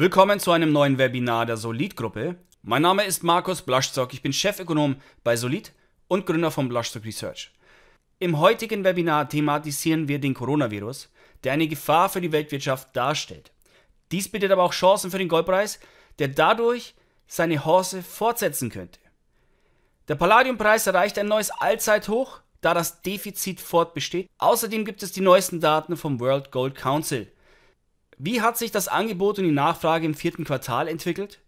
Willkommen zu einem neuen Webinar der Solid-Gruppe. Mein Name ist Markus Blaschzock, ich bin Chefökonom bei Solid und Gründer von Blaschzock Research. Im heutigen Webinar thematisieren wir den Coronavirus, der eine Gefahr für die Weltwirtschaft darstellt. Dies bietet aber auch Chancen für den Goldpreis, der dadurch seine Horse fortsetzen könnte. Der Palladiumpreis erreicht ein neues Allzeithoch, da das Defizit fortbesteht. Außerdem gibt es die neuesten Daten vom World Gold Council – wie hat sich das Angebot und die Nachfrage im vierten Quartal entwickelt?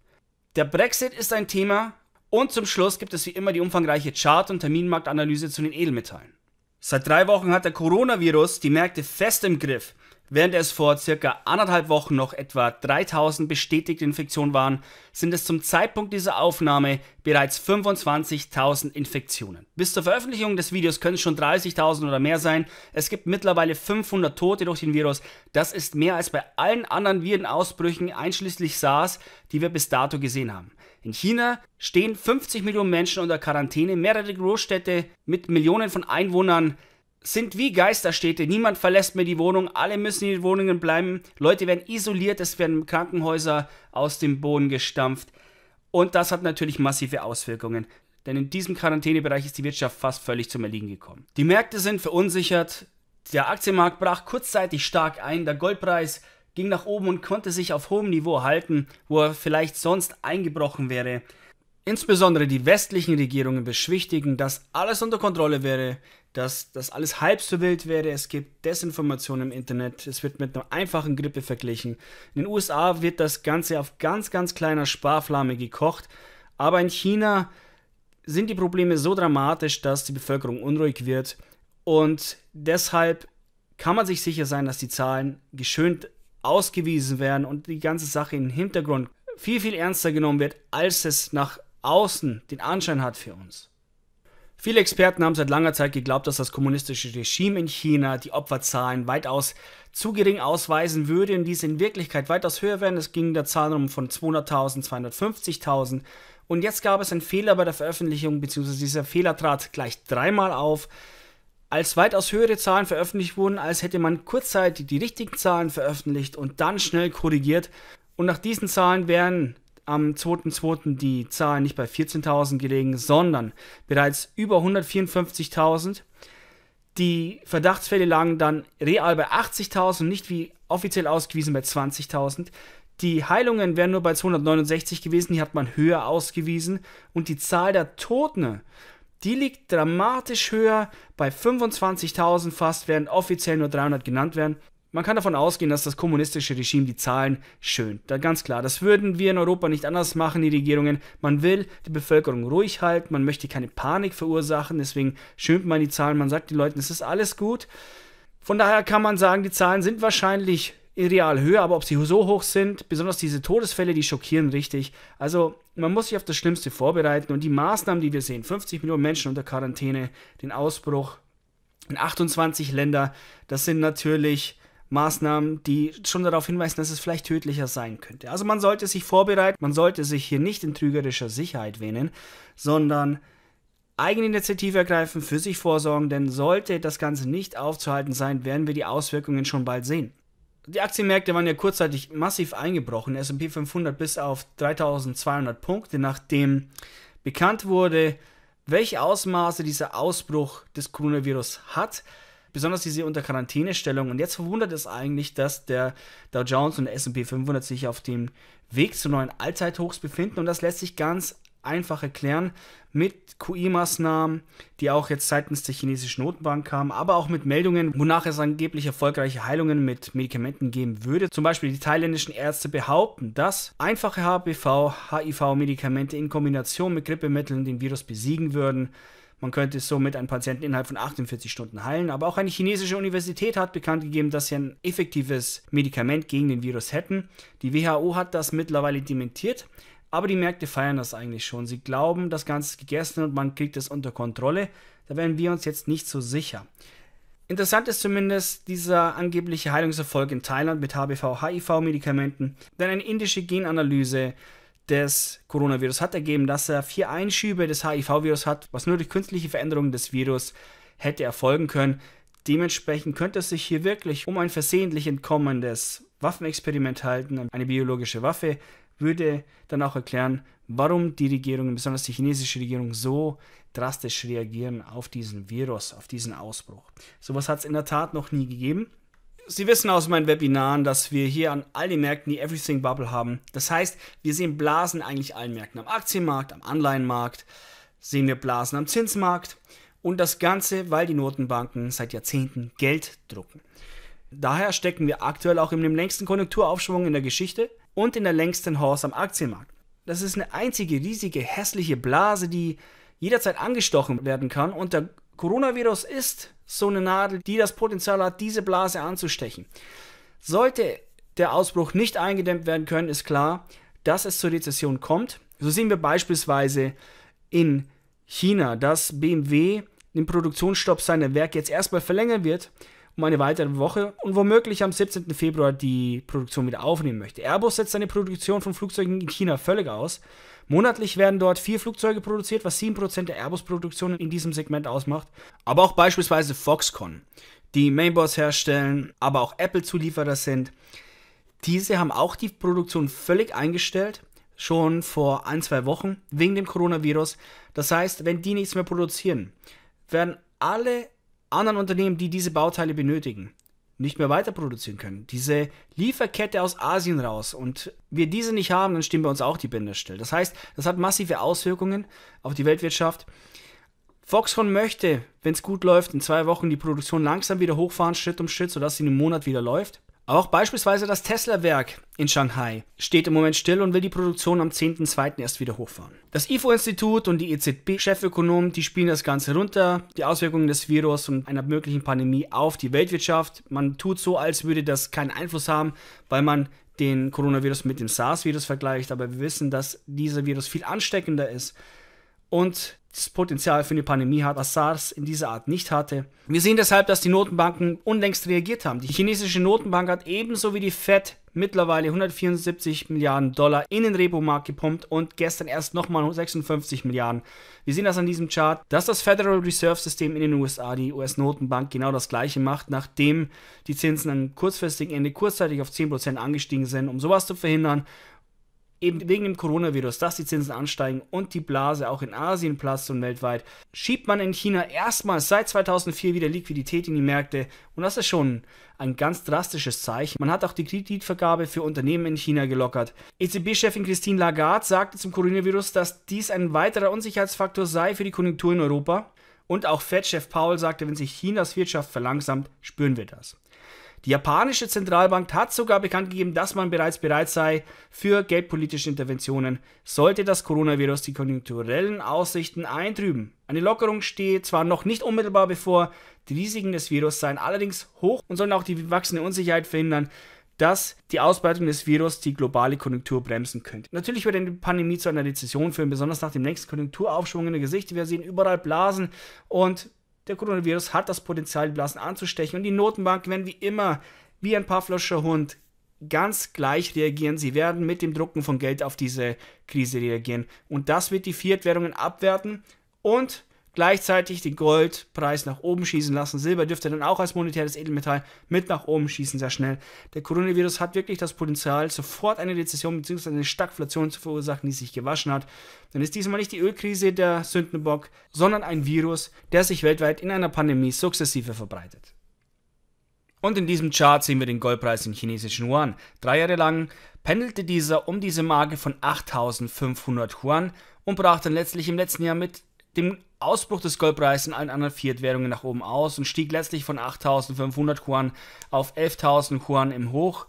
Der Brexit ist ein Thema und zum Schluss gibt es wie immer die umfangreiche Chart- und Terminmarktanalyse zu den Edelmetallen. Seit drei Wochen hat der Coronavirus die Märkte fest im Griff Während es vor circa anderthalb Wochen noch etwa 3000 bestätigte Infektionen waren, sind es zum Zeitpunkt dieser Aufnahme bereits 25.000 Infektionen. Bis zur Veröffentlichung des Videos können es schon 30.000 oder mehr sein. Es gibt mittlerweile 500 Tote durch den Virus. Das ist mehr als bei allen anderen Virenausbrüchen, einschließlich SARS, die wir bis dato gesehen haben. In China stehen 50 Millionen Menschen unter Quarantäne, mehrere Großstädte mit Millionen von Einwohnern sind wie Geisterstädte. Niemand verlässt mehr die Wohnung. Alle müssen in den Wohnungen bleiben. Leute werden isoliert. Es werden Krankenhäuser aus dem Boden gestampft. Und das hat natürlich massive Auswirkungen. Denn in diesem Quarantänebereich ist die Wirtschaft fast völlig zum Erliegen gekommen. Die Märkte sind verunsichert. Der Aktienmarkt brach kurzzeitig stark ein. Der Goldpreis ging nach oben und konnte sich auf hohem Niveau halten, wo er vielleicht sonst eingebrochen wäre. Insbesondere die westlichen Regierungen beschwichtigen, dass alles unter Kontrolle wäre, dass das alles halb so wild wäre. Es gibt Desinformation im Internet. Es wird mit einer einfachen Grippe verglichen. In den USA wird das Ganze auf ganz, ganz kleiner Sparflamme gekocht. Aber in China sind die Probleme so dramatisch, dass die Bevölkerung unruhig wird. Und deshalb kann man sich sicher sein, dass die Zahlen geschönt ausgewiesen werden und die ganze Sache im Hintergrund viel, viel ernster genommen wird, als es nach außen den Anschein hat für uns. Viele Experten haben seit langer Zeit geglaubt, dass das kommunistische Regime in China die Opferzahlen weitaus zu gering ausweisen würde und diese in Wirklichkeit weitaus höher wären. Es ging der Zahl um von 200.000, 250.000. Und jetzt gab es einen Fehler bei der Veröffentlichung, beziehungsweise dieser Fehler trat gleich dreimal auf. Als weitaus höhere Zahlen veröffentlicht wurden, als hätte man kurzzeitig die richtigen Zahlen veröffentlicht und dann schnell korrigiert. Und nach diesen Zahlen wären am 2.2. die Zahl nicht bei 14.000 gelegen, sondern bereits über 154.000. Die Verdachtsfälle lagen dann real bei 80.000, nicht wie offiziell ausgewiesen bei 20.000. Die Heilungen wären nur bei 269 gewesen, die hat man höher ausgewiesen. Und die Zahl der Toten, die liegt dramatisch höher bei 25.000 fast, während offiziell nur 300 genannt werden. Man kann davon ausgehen, dass das kommunistische Regime die Zahlen schönt. Da ganz klar, das würden wir in Europa nicht anders machen, die Regierungen. Man will die Bevölkerung ruhig halten, man möchte keine Panik verursachen, deswegen schönt man die Zahlen, man sagt den Leuten, es ist alles gut. Von daher kann man sagen, die Zahlen sind wahrscheinlich real höher, aber ob sie so hoch sind, besonders diese Todesfälle, die schockieren richtig. Also man muss sich auf das Schlimmste vorbereiten und die Maßnahmen, die wir sehen, 50 Millionen Menschen unter Quarantäne, den Ausbruch in 28 Länder, das sind natürlich Maßnahmen, die schon darauf hinweisen, dass es vielleicht tödlicher sein könnte. Also man sollte sich vorbereiten, man sollte sich hier nicht in trügerischer Sicherheit wähnen, sondern Eigeninitiative ergreifen, für sich vorsorgen, denn sollte das Ganze nicht aufzuhalten sein, werden wir die Auswirkungen schon bald sehen. Die Aktienmärkte waren ja kurzzeitig massiv eingebrochen, SP 500 bis auf 3200 Punkte, nachdem bekannt wurde, welche Ausmaße dieser Ausbruch des Coronavirus hat besonders diese unter Quarantänestellung. Und jetzt verwundert es eigentlich, dass der Dow Jones und der SP 500 sich auf dem Weg zu neuen Allzeithochs befinden. Und das lässt sich ganz einfach erklären mit QI-Maßnahmen, die auch jetzt seitens der chinesischen Notenbank kamen, aber auch mit Meldungen, wonach es angeblich erfolgreiche Heilungen mit Medikamenten geben würde. Zum Beispiel die thailändischen Ärzte behaupten, dass einfache HPV, HIV-Medikamente in Kombination mit Grippemitteln den Virus besiegen würden. Man könnte somit einen Patienten innerhalb von 48 Stunden heilen. Aber auch eine chinesische Universität hat bekannt gegeben, dass sie ein effektives Medikament gegen den Virus hätten. Die WHO hat das mittlerweile dementiert. Aber die Märkte feiern das eigentlich schon. Sie glauben, das Ganze ist gegessen und man kriegt es unter Kontrolle. Da wären wir uns jetzt nicht so sicher. Interessant ist zumindest dieser angebliche Heilungserfolg in Thailand mit HBV-HIV-Medikamenten, denn eine indische Genanalyse des Coronavirus hat ergeben, dass er vier Einschübe des HIV-Virus hat, was nur durch künstliche Veränderungen des Virus hätte erfolgen können. Dementsprechend könnte es sich hier wirklich um ein versehentlich entkommendes Waffenexperiment halten. Eine biologische Waffe würde dann auch erklären, warum die Regierung, besonders die chinesische Regierung, so drastisch reagieren auf diesen Virus, auf diesen Ausbruch. Sowas hat es in der Tat noch nie gegeben. Sie wissen aus meinen Webinaren, dass wir hier an all den Märkten die Everything Bubble haben. Das heißt, wir sehen Blasen eigentlich allen Märkten. Am Aktienmarkt, am Anleihenmarkt sehen wir Blasen am Zinsmarkt. Und das Ganze, weil die Notenbanken seit Jahrzehnten Geld drucken. Daher stecken wir aktuell auch in dem längsten Konjunkturaufschwung in der Geschichte und in der längsten Horse am Aktienmarkt. Das ist eine einzige riesige hässliche Blase, die jederzeit angestochen werden kann. Und der Coronavirus ist so eine Nadel, die das Potenzial hat, diese Blase anzustechen. Sollte der Ausbruch nicht eingedämmt werden können, ist klar, dass es zur Rezession kommt. So sehen wir beispielsweise in China, dass BMW den Produktionsstopp seiner Werke jetzt erstmal verlängern wird um eine weitere Woche und womöglich am 17. Februar die Produktion wieder aufnehmen möchte. Airbus setzt seine Produktion von Flugzeugen in China völlig aus Monatlich werden dort vier Flugzeuge produziert, was 7% der Airbus-Produktion in diesem Segment ausmacht. Aber auch beispielsweise Foxconn, die Mainboards herstellen, aber auch Apple-Zulieferer sind. Diese haben auch die Produktion völlig eingestellt, schon vor ein, zwei Wochen, wegen dem Coronavirus. Das heißt, wenn die nichts mehr produzieren, werden alle anderen Unternehmen, die diese Bauteile benötigen, nicht mehr weiter produzieren können. Diese Lieferkette aus Asien raus und wir diese nicht haben, dann stehen bei uns auch die Bänder still. Das heißt, das hat massive Auswirkungen auf die Weltwirtschaft. Foxconn möchte, wenn es gut läuft, in zwei Wochen die Produktion langsam wieder hochfahren, Schritt um Schritt, sodass sie in einem Monat wieder läuft. Auch beispielsweise das Tesla-Werk in Shanghai steht im Moment still und will die Produktion am 10.02. erst wieder hochfahren. Das IFO-Institut und die EZB-Chefökonomen, die spielen das Ganze runter, die Auswirkungen des Virus und einer möglichen Pandemie auf die Weltwirtschaft. Man tut so, als würde das keinen Einfluss haben, weil man den Coronavirus mit dem SARS-Virus vergleicht, aber wir wissen, dass dieser Virus viel ansteckender ist. Und das Potenzial für eine Pandemie hat, was SARS in dieser Art nicht hatte. Wir sehen deshalb, dass die Notenbanken unlängst reagiert haben. Die chinesische Notenbank hat ebenso wie die Fed mittlerweile 174 Milliarden Dollar in den Repo-Markt gepumpt und gestern erst nochmal 56 Milliarden. Wir sehen das an diesem Chart, dass das Federal Reserve System in den USA, die US-Notenbank, genau das gleiche macht, nachdem die Zinsen am kurzfristigen Ende kurzzeitig auf 10% angestiegen sind. Um sowas zu verhindern, eben wegen dem Coronavirus, dass die Zinsen ansteigen und die Blase auch in Asien platzt und weltweit, schiebt man in China erstmals seit 2004 wieder Liquidität in die Märkte und das ist schon ein ganz drastisches Zeichen. Man hat auch die Kreditvergabe für Unternehmen in China gelockert. ecb chefin Christine Lagarde sagte zum Coronavirus, dass dies ein weiterer Unsicherheitsfaktor sei für die Konjunktur in Europa. Und auch Fed-Chef Powell sagte, wenn sich Chinas Wirtschaft verlangsamt, spüren wir das. Die japanische Zentralbank hat sogar bekannt gegeben, dass man bereits bereit sei für geldpolitische Interventionen, sollte das Coronavirus die konjunkturellen Aussichten eintrüben. Eine Lockerung stehe zwar noch nicht unmittelbar bevor, die Risiken des Virus seien allerdings hoch und sollen auch die wachsende Unsicherheit verhindern, dass die Ausbreitung des Virus die globale Konjunktur bremsen könnte. Natürlich würde die Pandemie zu einer Rezession führen, besonders nach dem nächsten Konjunkturaufschwung in der Gesicht. Wir sehen überall Blasen und der Coronavirus hat das Potenzial, die Blasen anzustechen und die Notenbanken werden wie immer, wie ein Pavloscher Hund, ganz gleich reagieren. Sie werden mit dem Drucken von Geld auf diese Krise reagieren. Und das wird die Fiat-Währungen abwerten und gleichzeitig den Goldpreis nach oben schießen lassen. Silber dürfte dann auch als monetäres Edelmetall mit nach oben schießen, sehr schnell. Der Coronavirus hat wirklich das Potenzial, sofort eine Rezession bzw. eine Stagflation zu verursachen, die sich gewaschen hat. Dann ist diesmal nicht die Ölkrise der Sündenbock, sondern ein Virus, der sich weltweit in einer Pandemie sukzessive verbreitet. Und in diesem Chart sehen wir den Goldpreis in chinesischen Yuan. Drei Jahre lang pendelte dieser um diese Marke von 8500 Yuan und brach dann letztlich im letzten Jahr mit dem Ausbruch des Goldpreises in allen anderen Fiat-Währungen nach oben aus und stieg letztlich von 8.500 Yuan auf 11.000 Yuan im Hoch.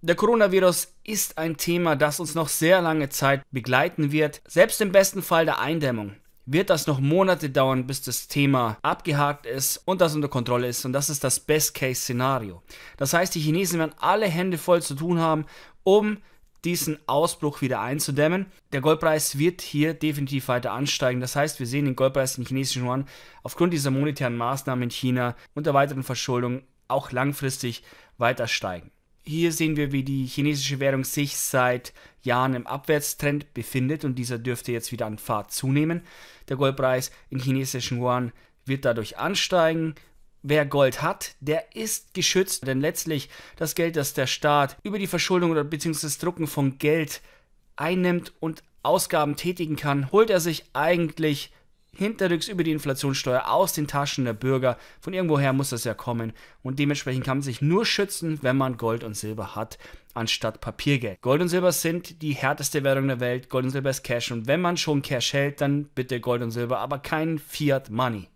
Der Coronavirus ist ein Thema, das uns noch sehr lange Zeit begleiten wird. Selbst im besten Fall der Eindämmung wird das noch Monate dauern, bis das Thema abgehakt ist und das unter Kontrolle ist. Und das ist das Best-Case-Szenario. Das heißt, die Chinesen werden alle Hände voll zu tun haben, um diesen Ausbruch wieder einzudämmen. Der Goldpreis wird hier definitiv weiter ansteigen. Das heißt, wir sehen den Goldpreis im chinesischen Yuan aufgrund dieser monetären Maßnahmen in China und der weiteren Verschuldung auch langfristig weiter steigen. Hier sehen wir, wie die chinesische Währung sich seit Jahren im Abwärtstrend befindet und dieser dürfte jetzt wieder an Fahrt zunehmen. Der Goldpreis in chinesischen Yuan wird dadurch ansteigen. Wer Gold hat, der ist geschützt, denn letztlich das Geld, das der Staat über die Verschuldung oder beziehungsweise das Drucken von Geld einnimmt und Ausgaben tätigen kann, holt er sich eigentlich hinterrücks über die Inflationssteuer aus den Taschen der Bürger. Von irgendwoher muss das ja kommen. Und dementsprechend kann man sich nur schützen, wenn man Gold und Silber hat, anstatt Papiergeld. Gold und Silber sind die härteste Währung der Welt. Gold und Silber ist Cash. Und wenn man schon Cash hält, dann bitte Gold und Silber, aber kein Fiat Money.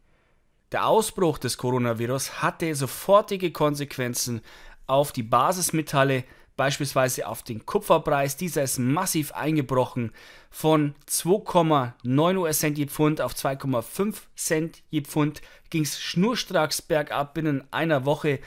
Der Ausbruch des Coronavirus hatte sofortige Konsequenzen auf die Basismetalle beispielsweise auf den Kupferpreis. Dieser ist massiv eingebrochen von 2,9 US-Cent je Pfund auf 2,5 Cent je Pfund. Ging es schnurstracks bergab binnen einer Woche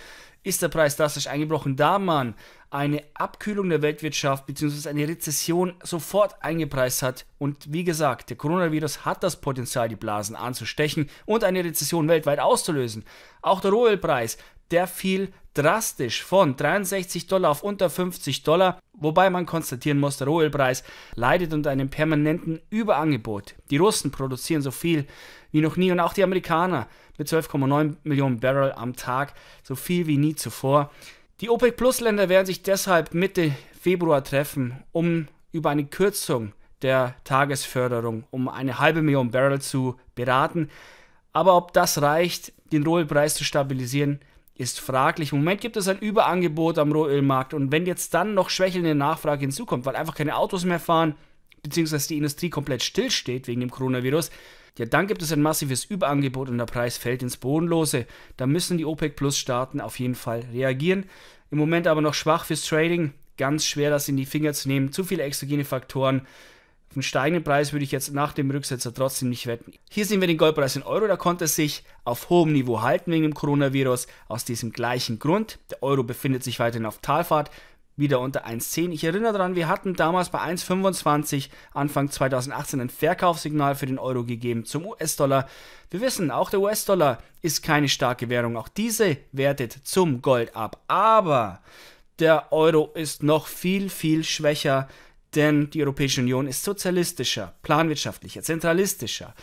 ist der Preis drastisch eingebrochen, da man eine Abkühlung der Weltwirtschaft bzw. eine Rezession sofort eingepreist hat. Und wie gesagt, der Coronavirus hat das Potenzial, die Blasen anzustechen und eine Rezession weltweit auszulösen. Auch der Rohölpreis der fiel drastisch von 63 Dollar auf unter 50 Dollar, wobei man konstatieren muss, der Rohölpreis leidet unter einem permanenten Überangebot. Die Russen produzieren so viel wie noch nie und auch die Amerikaner mit 12,9 Millionen Barrel am Tag, so viel wie nie zuvor. Die OPEC-Plus-Länder werden sich deshalb Mitte Februar treffen, um über eine Kürzung der Tagesförderung um eine halbe Million Barrel zu beraten. Aber ob das reicht, den Rohölpreis zu stabilisieren, ist fraglich. Im Moment gibt es ein Überangebot am Rohölmarkt und wenn jetzt dann noch schwächelnde Nachfrage hinzukommt, weil einfach keine Autos mehr fahren, beziehungsweise die Industrie komplett stillsteht wegen dem Coronavirus, ja, dann gibt es ein massives Überangebot und der Preis fällt ins Bodenlose. Da müssen die OPEC-Plus-Staaten auf jeden Fall reagieren. Im Moment aber noch schwach fürs Trading. Ganz schwer, das in die Finger zu nehmen. Zu viele exogene Faktoren den steigenden Preis würde ich jetzt nach dem Rücksetzer trotzdem nicht wetten. Hier sehen wir den Goldpreis in Euro, da konnte es sich auf hohem Niveau halten wegen dem Coronavirus. Aus diesem gleichen Grund, der Euro befindet sich weiterhin auf Talfahrt, wieder unter 1,10. Ich erinnere daran, wir hatten damals bei 1,25 Anfang 2018 ein Verkaufssignal für den Euro gegeben zum US-Dollar. Wir wissen, auch der US-Dollar ist keine starke Währung. Auch diese wertet zum Gold ab. Aber der Euro ist noch viel, viel schwächer. Denn die Europäische Union ist sozialistischer, planwirtschaftlicher, zentralistischer.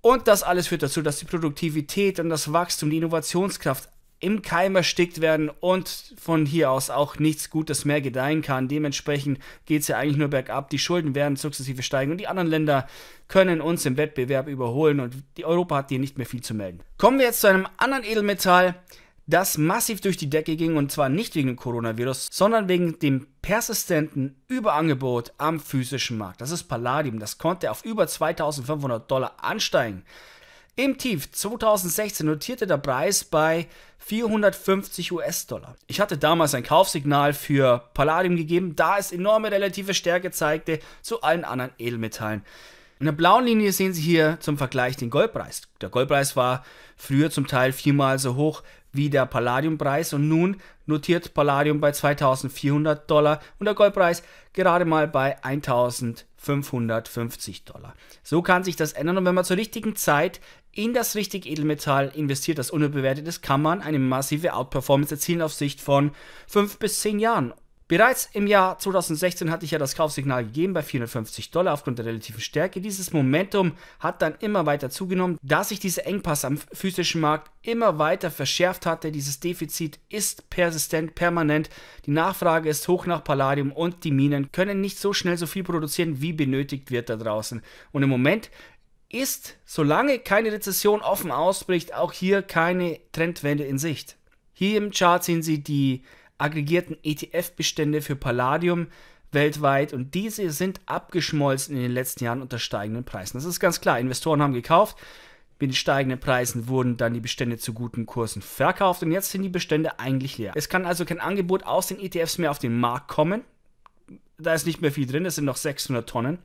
Und das alles führt dazu, dass die Produktivität und das Wachstum, die Innovationskraft im Keim erstickt werden und von hier aus auch nichts Gutes mehr gedeihen kann. Dementsprechend geht es ja eigentlich nur bergab. Die Schulden werden sukzessive steigen und die anderen Länder können uns im Wettbewerb überholen und Europa hat hier nicht mehr viel zu melden. Kommen wir jetzt zu einem anderen Edelmetall, das massiv durch die Decke ging und zwar nicht wegen dem Coronavirus, sondern wegen dem persistenten Überangebot am physischen Markt. Das ist Palladium, das konnte auf über 2500 Dollar ansteigen. Im Tief 2016 notierte der Preis bei 450 US-Dollar. Ich hatte damals ein Kaufsignal für Palladium gegeben, da es enorme relative Stärke zeigte zu allen anderen Edelmetallen. In der blauen Linie sehen Sie hier zum Vergleich den Goldpreis. Der Goldpreis war früher zum Teil viermal so hoch wie der Palladiumpreis und nun notiert Palladium bei 2400 Dollar und der Goldpreis gerade mal bei 1550 Dollar. So kann sich das ändern und wenn man zur richtigen Zeit in das richtige Edelmetall investiert, das unbewertet ist, kann man eine massive Outperformance erzielen auf Sicht von 5 bis 10 Jahren Bereits im Jahr 2016 hatte ich ja das Kaufsignal gegeben bei 450 Dollar aufgrund der relativen Stärke. Dieses Momentum hat dann immer weiter zugenommen, da sich dieser Engpass am physischen Markt immer weiter verschärft hatte. Dieses Defizit ist persistent, permanent. Die Nachfrage ist hoch nach Palladium und die Minen können nicht so schnell so viel produzieren, wie benötigt wird da draußen. Und im Moment ist, solange keine Rezession offen ausbricht, auch hier keine Trendwende in Sicht. Hier im Chart sehen Sie die aggregierten ETF-Bestände für Palladium weltweit und diese sind abgeschmolzen in den letzten Jahren unter steigenden Preisen. Das ist ganz klar, Investoren haben gekauft, mit den steigenden Preisen wurden dann die Bestände zu guten Kursen verkauft und jetzt sind die Bestände eigentlich leer. Es kann also kein Angebot aus den ETFs mehr auf den Markt kommen. Da ist nicht mehr viel drin, es sind noch 600 Tonnen.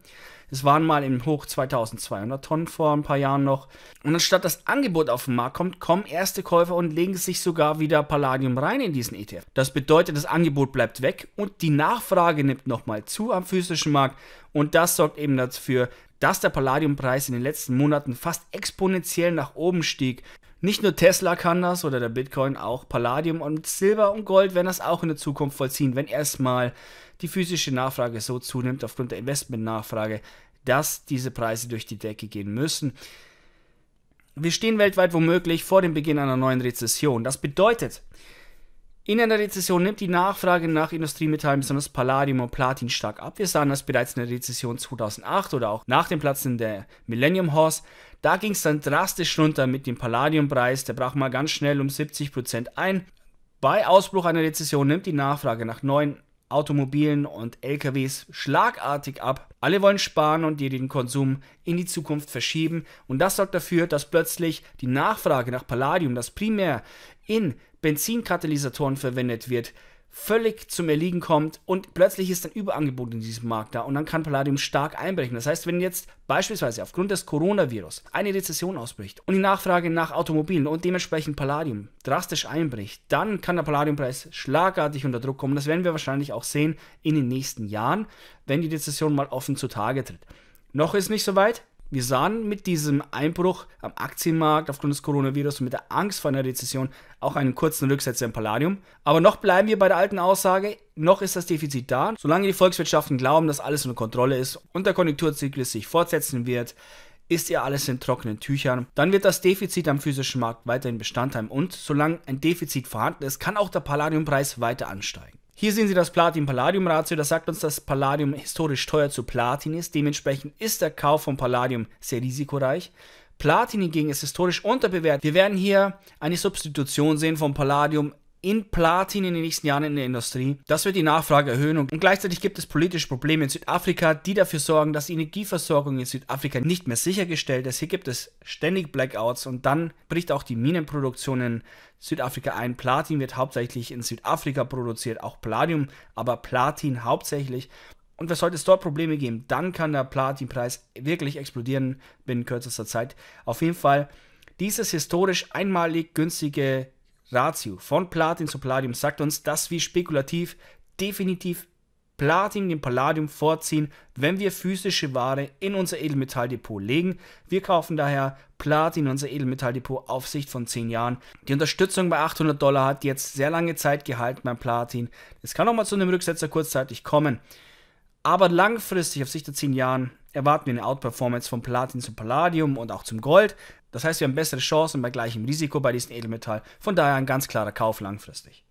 Es waren mal im Hoch 2200 Tonnen vor ein paar Jahren noch. Und anstatt das Angebot auf den Markt kommt, kommen erste Käufer und legen sich sogar wieder Palladium rein in diesen ETF. Das bedeutet, das Angebot bleibt weg und die Nachfrage nimmt nochmal zu am physischen Markt. Und das sorgt eben dafür, dass der Palladiumpreis in den letzten Monaten fast exponentiell nach oben stieg. Nicht nur Tesla kann das oder der Bitcoin, auch Palladium und Silber und Gold werden das auch in der Zukunft vollziehen, wenn erstmal die physische Nachfrage so zunimmt aufgrund der Investmentnachfrage, dass diese Preise durch die Decke gehen müssen. Wir stehen weltweit womöglich vor dem Beginn einer neuen Rezession. Das bedeutet, in einer Rezession nimmt die Nachfrage nach Industriemetallen, besonders Palladium und Platin, stark ab. Wir sahen das bereits in der Rezession 2008 oder auch nach dem Platzen der Millennium Horse. Da ging es dann drastisch runter mit dem Palladiumpreis. Der brach mal ganz schnell um 70% ein. Bei Ausbruch einer Rezession nimmt die Nachfrage nach neuen Automobilen und LKWs schlagartig ab. Alle wollen sparen und den Konsum in die Zukunft verschieben. Und das sorgt dafür, dass plötzlich die Nachfrage nach Palladium, das primär in Benzinkatalysatoren verwendet wird, völlig zum Erliegen kommt und plötzlich ist ein Überangebot in diesem Markt da und dann kann Palladium stark einbrechen. Das heißt, wenn jetzt beispielsweise aufgrund des Coronavirus eine Rezession ausbricht und die Nachfrage nach Automobilen und dementsprechend Palladium drastisch einbricht, dann kann der Palladiumpreis schlagartig unter Druck kommen. Das werden wir wahrscheinlich auch sehen in den nächsten Jahren, wenn die Rezession mal offen zutage tritt. Noch ist nicht so weit, wir sahen mit diesem Einbruch am Aktienmarkt aufgrund des Coronavirus und mit der Angst vor einer Rezession auch einen kurzen Rücksetzer im Palladium. Aber noch bleiben wir bei der alten Aussage, noch ist das Defizit da. Solange die Volkswirtschaften glauben, dass alles unter Kontrolle ist und der Konjunkturzyklus sich fortsetzen wird, ist ja alles in trockenen Tüchern, dann wird das Defizit am physischen Markt weiterhin Bestand haben und solange ein Defizit vorhanden ist, kann auch der Palladiumpreis weiter ansteigen. Hier sehen Sie das Platin-Palladium-Ratio. Das sagt uns, dass Palladium historisch teuer zu Platin ist. Dementsprechend ist der Kauf von Palladium sehr risikoreich. Platin hingegen ist historisch unterbewertet. Wir werden hier eine Substitution sehen von Palladium in Platin in den nächsten Jahren in der Industrie. Das wird die Nachfrage erhöhen und gleichzeitig gibt es politische Probleme in Südafrika, die dafür sorgen, dass die Energieversorgung in Südafrika nicht mehr sichergestellt ist. Hier gibt es ständig Blackouts und dann bricht auch die Minenproduktion in Südafrika ein. Platin wird hauptsächlich in Südafrika produziert, auch Palladium, aber Platin hauptsächlich. Und was sollte es dort Probleme geben, dann kann der Platinpreis wirklich explodieren binnen kürzester Zeit. Auf jeden Fall dieses historisch einmalig günstige Ratio von Platin zu Palladium sagt uns, dass wir spekulativ definitiv Platin dem Palladium vorziehen, wenn wir physische Ware in unser Edelmetalldepot legen. Wir kaufen daher Platin in unser Edelmetalldepot auf Sicht von 10 Jahren. Die Unterstützung bei 800 Dollar hat jetzt sehr lange Zeit gehalten beim Platin. Es kann auch mal zu einem Rücksetzer kurzzeitig kommen. Aber langfristig, auf Sicht der 10 Jahren, erwarten wir eine Outperformance von Platin zum Palladium und auch zum Gold. Das heißt, wir haben bessere Chancen bei gleichem Risiko bei diesem Edelmetall. Von daher ein ganz klarer Kauf langfristig.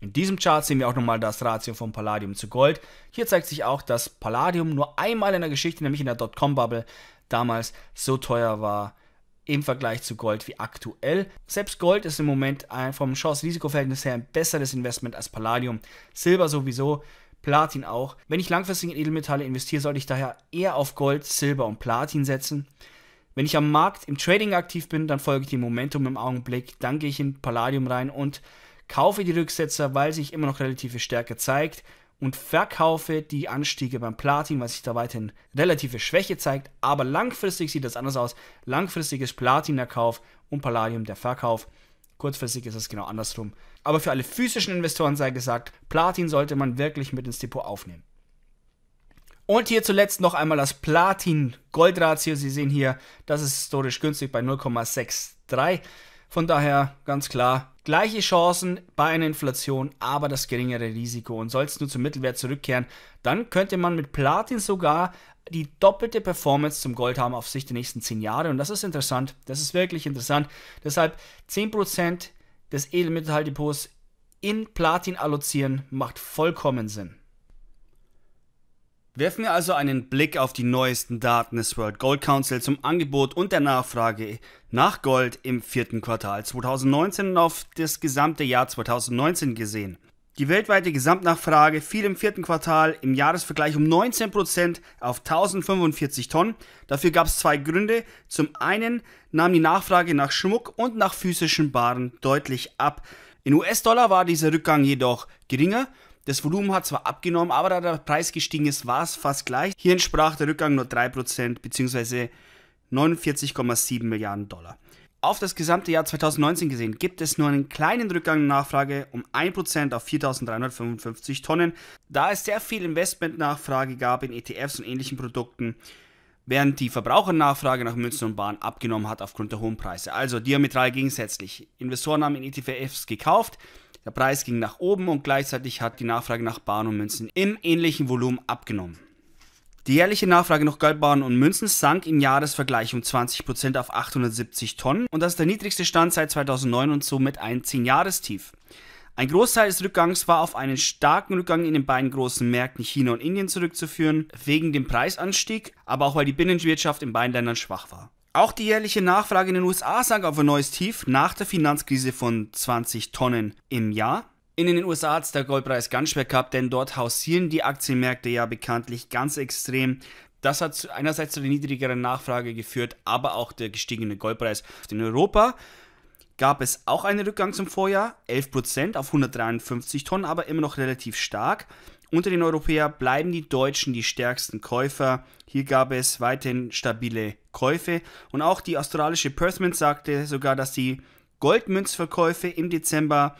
In diesem Chart sehen wir auch nochmal das Ratio von Palladium zu Gold. Hier zeigt sich auch, dass Palladium nur einmal in der Geschichte, nämlich in der Dotcom-Bubble, damals so teuer war im Vergleich zu Gold wie aktuell. Selbst Gold ist im Moment ein vom Chance-Risiko-Verhältnis her ein besseres Investment als Palladium. Silber sowieso Platin auch. Wenn ich langfristig in Edelmetalle investiere, sollte ich daher eher auf Gold, Silber und Platin setzen. Wenn ich am Markt im Trading aktiv bin, dann folge ich dem Momentum im Augenblick, dann gehe ich in Palladium rein und kaufe die Rücksetzer, weil sich immer noch relative Stärke zeigt und verkaufe die Anstiege beim Platin, weil sich da weiterhin relative Schwäche zeigt, aber langfristig sieht das anders aus. Langfristig ist Platin der Kauf und Palladium der Verkauf. Kurzfristig ist es genau andersrum. Aber für alle physischen Investoren sei gesagt, Platin sollte man wirklich mit ins Depot aufnehmen. Und hier zuletzt noch einmal das Platin-Gold-Ratio. Sie sehen hier, das ist historisch günstig bei 0,63. Von daher ganz klar, gleiche Chancen bei einer Inflation, aber das geringere Risiko. Und soll es nur zum Mittelwert zurückkehren, dann könnte man mit Platin sogar die doppelte Performance zum Gold haben auf Sicht der nächsten 10 Jahre. Und das ist interessant. Das ist wirklich interessant. Deshalb 10% des Edelmetalldepots in Platin allozieren macht vollkommen Sinn. Werfen wir also einen Blick auf die neuesten Daten des World Gold Council zum Angebot und der Nachfrage nach Gold im vierten Quartal 2019 und auf das gesamte Jahr 2019 gesehen. Die weltweite Gesamtnachfrage fiel im vierten Quartal im Jahresvergleich um 19% auf 1045 Tonnen. Dafür gab es zwei Gründe. Zum einen nahm die Nachfrage nach Schmuck und nach physischen Waren deutlich ab. In US-Dollar war dieser Rückgang jedoch geringer. Das Volumen hat zwar abgenommen, aber da der Preis gestiegen ist, war es fast gleich. Hier entsprach der Rückgang nur 3% bzw. 49,7 Milliarden Dollar. Auf das gesamte Jahr 2019 gesehen gibt es nur einen kleinen Rückgang der Nachfrage um 1% auf 4.355 Tonnen, da es sehr viel Investmentnachfrage gab in ETFs und ähnlichen Produkten, während die Verbrauchernachfrage nach Münzen und Bahn abgenommen hat aufgrund der hohen Preise. Also diametral gegensätzlich. Investoren haben in ETFs gekauft, der Preis ging nach oben und gleichzeitig hat die Nachfrage nach Bahn und Münzen im ähnlichen Volumen abgenommen. Die jährliche Nachfrage nach Goldbarren und Münzen sank im Jahresvergleich um 20% auf 870 Tonnen und das ist der niedrigste Stand seit 2009 und somit ein 10-Jahrestief. Ein Großteil des Rückgangs war auf einen starken Rückgang in den beiden großen Märkten China und Indien zurückzuführen, wegen dem Preisanstieg, aber auch weil die Binnenwirtschaft in beiden Ländern schwach war. Auch die jährliche Nachfrage in den USA sank auf ein neues Tief nach der Finanzkrise von 20 Tonnen im Jahr in den USA hat es der Goldpreis ganz schwer gehabt, denn dort hausieren die Aktienmärkte ja bekanntlich ganz extrem. Das hat einerseits zu der niedrigeren Nachfrage geführt, aber auch der gestiegene Goldpreis. In Europa gab es auch einen Rückgang zum Vorjahr, 11% auf 153 Tonnen, aber immer noch relativ stark. Unter den Europäern bleiben die Deutschen die stärksten Käufer. Hier gab es weiterhin stabile Käufe. Und auch die australische Perthman sagte sogar, dass die Goldmünzverkäufe im Dezember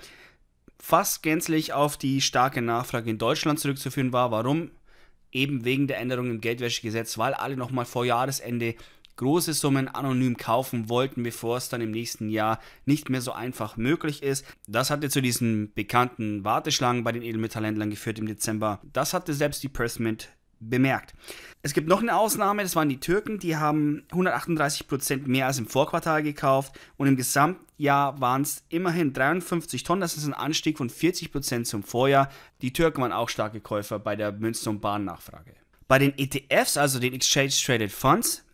fast gänzlich auf die starke Nachfrage in Deutschland zurückzuführen war. Warum? Eben wegen der Änderung im Geldwäschegesetz, weil alle nochmal vor Jahresende große Summen anonym kaufen wollten, bevor es dann im nächsten Jahr nicht mehr so einfach möglich ist. Das hatte zu diesen bekannten Warteschlangen bei den Edelmetallhändlern geführt im Dezember. Das hatte selbst die Pressmint bemerkt. Es gibt noch eine Ausnahme, das waren die Türken, die haben 138% mehr als im Vorquartal gekauft und im Gesamtjahr waren es immerhin 53 Tonnen, das ist ein Anstieg von 40% zum Vorjahr. Die Türken waren auch starke Käufer bei der Münster- und Bahnnachfrage. Bei den ETFs, also den Exchange Traded Funds,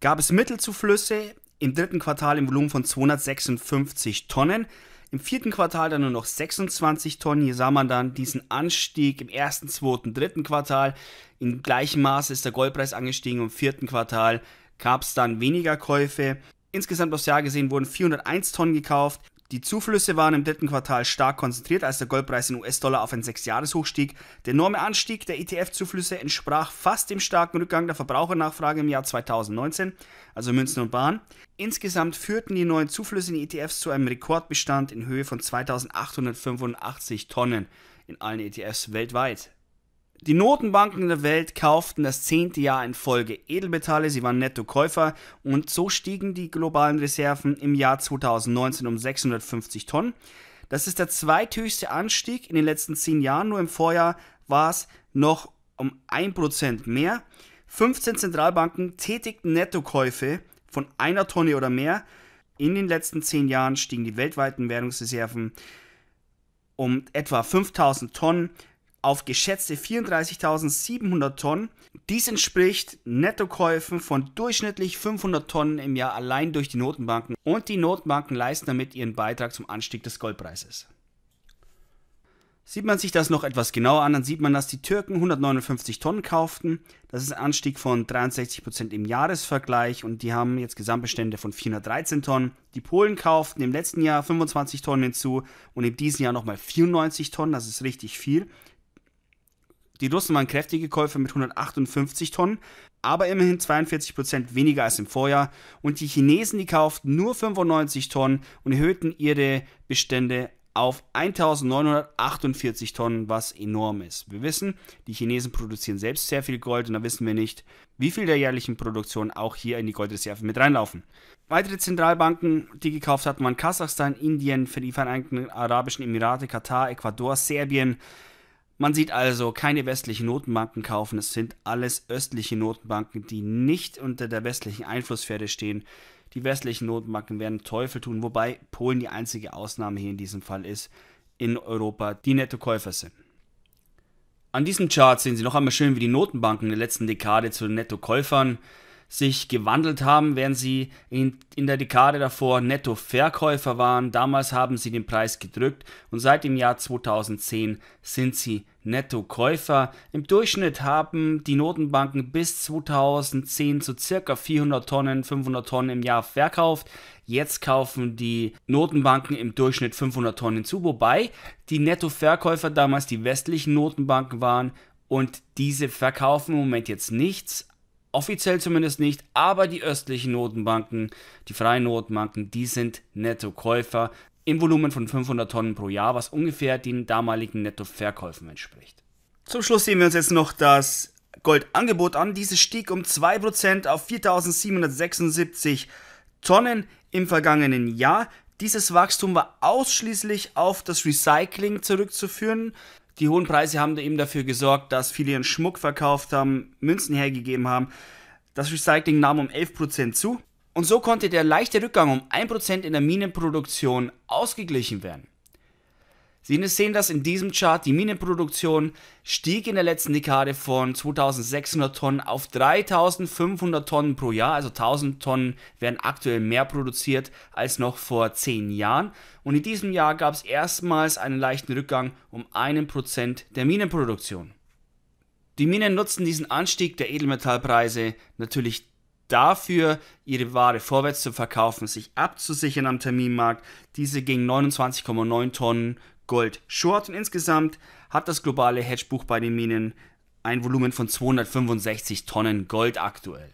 gab es Mittelzuflüsse im dritten Quartal im Volumen von 256 Tonnen. Im vierten Quartal dann nur noch 26 Tonnen. Hier sah man dann diesen Anstieg im ersten, zweiten, dritten Quartal. In gleichem Maße ist der Goldpreis angestiegen. Im vierten Quartal gab es dann weniger Käufe. Insgesamt aufs Jahr gesehen wurden 401 Tonnen gekauft. Die Zuflüsse waren im dritten Quartal stark konzentriert, als der Goldpreis in US-Dollar auf ein 6-Jahres-Hoch stieg. Der enorme Anstieg der ETF-Zuflüsse entsprach fast dem starken Rückgang der Verbrauchernachfrage im Jahr 2019, also Münzen und Bahn. Insgesamt führten die neuen Zuflüsse in ETFs zu einem Rekordbestand in Höhe von 2885 Tonnen in allen ETFs weltweit. Die Notenbanken der Welt kauften das zehnte Jahr in Folge Edelmetalle, sie waren Nettokäufer und so stiegen die globalen Reserven im Jahr 2019 um 650 Tonnen. Das ist der zweithöchste Anstieg in den letzten zehn Jahren, nur im Vorjahr war es noch um 1% mehr. 15 Zentralbanken tätigten Nettokäufe von einer Tonne oder mehr. In den letzten zehn Jahren stiegen die weltweiten Währungsreserven um etwa 5000 Tonnen auf geschätzte 34.700 Tonnen. Dies entspricht Nettokäufen von durchschnittlich 500 Tonnen im Jahr allein durch die Notenbanken und die Notenbanken leisten damit ihren Beitrag zum Anstieg des Goldpreises. Sieht man sich das noch etwas genauer an, dann sieht man, dass die Türken 159 Tonnen kauften. Das ist ein Anstieg von 63% Prozent im Jahresvergleich und die haben jetzt Gesamtbestände von 413 Tonnen. Die Polen kauften im letzten Jahr 25 Tonnen hinzu und in diesem Jahr nochmal 94 Tonnen, das ist richtig viel. Die Russen waren kräftige Käufer mit 158 Tonnen, aber immerhin 42% Prozent weniger als im Vorjahr. Und die Chinesen, die kauften nur 95 Tonnen und erhöhten ihre Bestände auf 1948 Tonnen, was enorm ist. Wir wissen, die Chinesen produzieren selbst sehr viel Gold und da wissen wir nicht, wie viel der jährlichen Produktion auch hier in die Goldreserve mit reinlaufen. Weitere Zentralbanken, die gekauft hatten, waren Kasachstan, Indien, für die Vereinigten Arabischen Emirate, Katar, Ecuador, Serbien, man sieht also, keine westlichen Notenbanken kaufen, es sind alles östliche Notenbanken, die nicht unter der westlichen Einflusspferde stehen. Die westlichen Notenbanken werden Teufel tun, wobei Polen die einzige Ausnahme hier in diesem Fall ist, in Europa, die Nettokäufer sind. An diesem Chart sehen Sie noch einmal schön, wie die Notenbanken in der letzten Dekade zu den Nettokäufern sich gewandelt haben, während sie in, in der Dekade davor Netto-Verkäufer waren. Damals haben sie den Preis gedrückt und seit dem Jahr 2010 sind sie Netto-Käufer. Im Durchschnitt haben die Notenbanken bis 2010 zu so ca. 400 Tonnen, 500 Tonnen im Jahr verkauft. Jetzt kaufen die Notenbanken im Durchschnitt 500 Tonnen hinzu, wobei die Netto-Verkäufer damals die westlichen Notenbanken waren und diese verkaufen im Moment jetzt nichts, offiziell zumindest nicht, aber die östlichen Notenbanken, die freien Notenbanken, die sind Nettokäufer im Volumen von 500 Tonnen pro Jahr, was ungefähr den damaligen Nettoverkäufen entspricht. Zum Schluss sehen wir uns jetzt noch das Goldangebot an. Dieses stieg um 2% auf 4776 Tonnen im vergangenen Jahr. Dieses Wachstum war ausschließlich auf das Recycling zurückzuführen die hohen Preise haben da eben dafür gesorgt, dass viele ihren Schmuck verkauft haben, Münzen hergegeben haben. Das Recycling nahm um 11% zu. Und so konnte der leichte Rückgang um 1% in der Minenproduktion ausgeglichen werden. Sie sehen das in diesem Chart. Die Minenproduktion stieg in der letzten Dekade von 2600 Tonnen auf 3500 Tonnen pro Jahr. Also 1000 Tonnen werden aktuell mehr produziert als noch vor 10 Jahren. Und in diesem Jahr gab es erstmals einen leichten Rückgang um 1% der Minenproduktion. Die Minen nutzen diesen Anstieg der Edelmetallpreise natürlich dafür, ihre Ware vorwärts zu verkaufen, sich abzusichern am Terminmarkt. Diese ging 29,9 Tonnen Gold Short. Und insgesamt hat das globale Hedgebuch bei den Minen ein Volumen von 265 Tonnen Gold aktuell.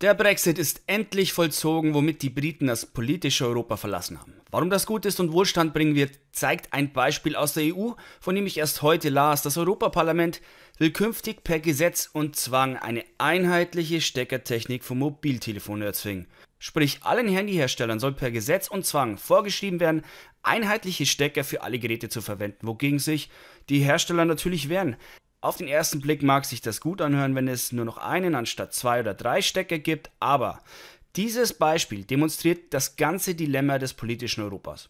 Der Brexit ist endlich vollzogen, womit die Briten das politische Europa verlassen haben. Warum das gut ist und Wohlstand bringen wird, zeigt ein Beispiel aus der EU, von dem ich erst heute las. Das Europaparlament will künftig per Gesetz und Zwang eine einheitliche Steckertechnik für Mobiltelefone erzwingen. Sprich, allen Handyherstellern soll per Gesetz und Zwang vorgeschrieben werden, einheitliche Stecker für alle Geräte zu verwenden, wogegen sich die Hersteller natürlich wehren. Auf den ersten Blick mag sich das gut anhören, wenn es nur noch einen anstatt zwei oder drei Stecker gibt, aber dieses Beispiel demonstriert das ganze Dilemma des politischen Europas.